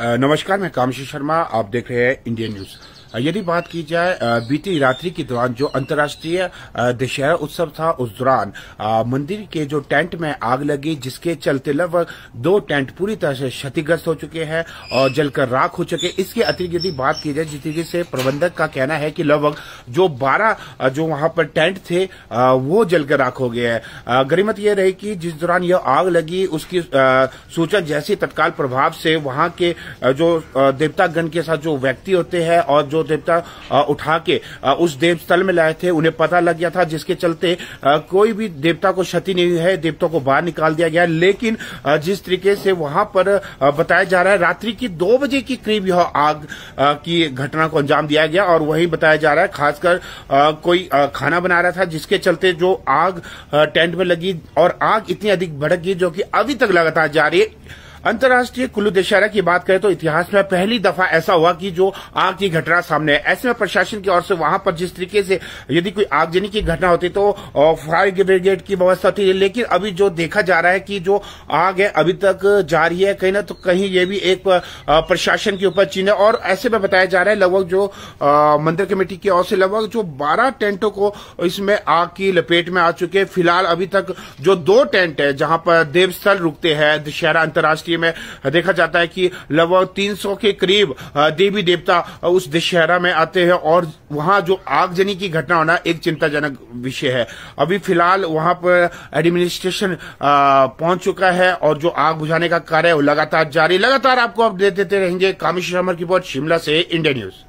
नमस्कार मैं कामशी शर्मा आप देख रहे हैं इंडियन न्यूज़ यदि बात की जाए बीती रात्रि के दौरान जो अंतर्राष्ट्रीय दशहरा उत्सव था उस दौरान मंदिर के जो टेंट में आग लगी जिसके चलते लगभग दो टेंट पूरी तरह से क्षतिग्रस्त हो चुके हैं और जलकर राख हो चुके इसके अतिरिक्त यदि बात की जाए जिस तरीके से प्रबंधक का कहना है कि लगभग जो बारह जो वहां पर टेंट थे वो जलकर राख हो गए हैं गरीमत यह रही कि जिस दौरान यह आग लगी उसकी सूचना जैसी तत्काल प्रभाव से वहां के जो देवतागण के साथ जो व्यक्ति होते हैं और जो जो देवता उठा के उस देवस्थल में लाए थे उन्हें पता लग गया था जिसके चलते कोई भी देवता को क्षति नहीं है देवता को बाहर निकाल दिया गया लेकिन जिस तरीके से वहां पर बताया जा रहा है रात्रि की दो बजे के करीब यह आग की घटना को अंजाम दिया गया और वही बताया जा रहा है खासकर कोई खाना बना रहा था जिसके चलते जो आग टेंट में लगी और आग इतनी अधिक भड़क गई जो कि अभी तक लगातार जा रही है अंतर्राष्ट्रीय कुल्लू दशहरा की बात करें तो इतिहास में पहली दफा ऐसा हुआ कि जो आग की घटना सामने आई ऐसे में प्रशासन की ओर से वहां पर जिस तरीके से यदि कोई आगजनी की घटना होती तो फायर ब्रिगेड की व्यवस्था होती लेकिन अभी जो देखा जा रहा है कि जो आग है अभी तक जारी है कहीं ना तो कहीं ये भी एक प्रशासन के ऊपर चीन है और ऐसे में बताया जा रहा है लगभग जो मंदिर कमेटी की ओर से लगभग जो बारह टेंटों को इसमें आग की लपेट में आ चुके फिलहाल अभी तक जो दो टेंट है जहां पर देवस्थल रुकते हैं दशहरा अंतर्राष्ट्रीय बस्ती में देखा जाता है कि लगभग 300 के करीब देवी देवता उस दशहरा में आते हैं और वहां जो आगजनी की घटना होना एक चिंताजनक विषय है अभी फिलहाल वहां पर एडमिनिस्ट्रेशन पहुंच चुका है और जो आग बुझाने का कार्य है वो लगातार जारी लगातार आपको अपडेट देते रहेंगे कामेश्वर अमर की रिपोर्ट शिमला से इंडिया न्यूज